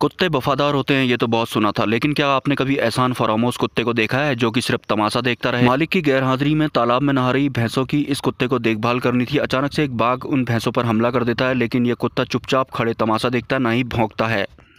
कुत्ते वफादार होते हैं ये तो बहुत सुना था लेकिन क्या आपने कभी एहसान फरामोस कुत्ते को देखा है जो कि सिर्फ तमाशा देखता रहे मालिक की गैरहाजिरी में तालाब में नहा रही भैंसों की इस कुत्ते को देखभाल करनी थी अचानक से एक बाघ उन भैंसों पर हमला कर देता है लेकिन ये कुत्ता चुपचाप खड़े तमाशा देखता ना ही भोंकता है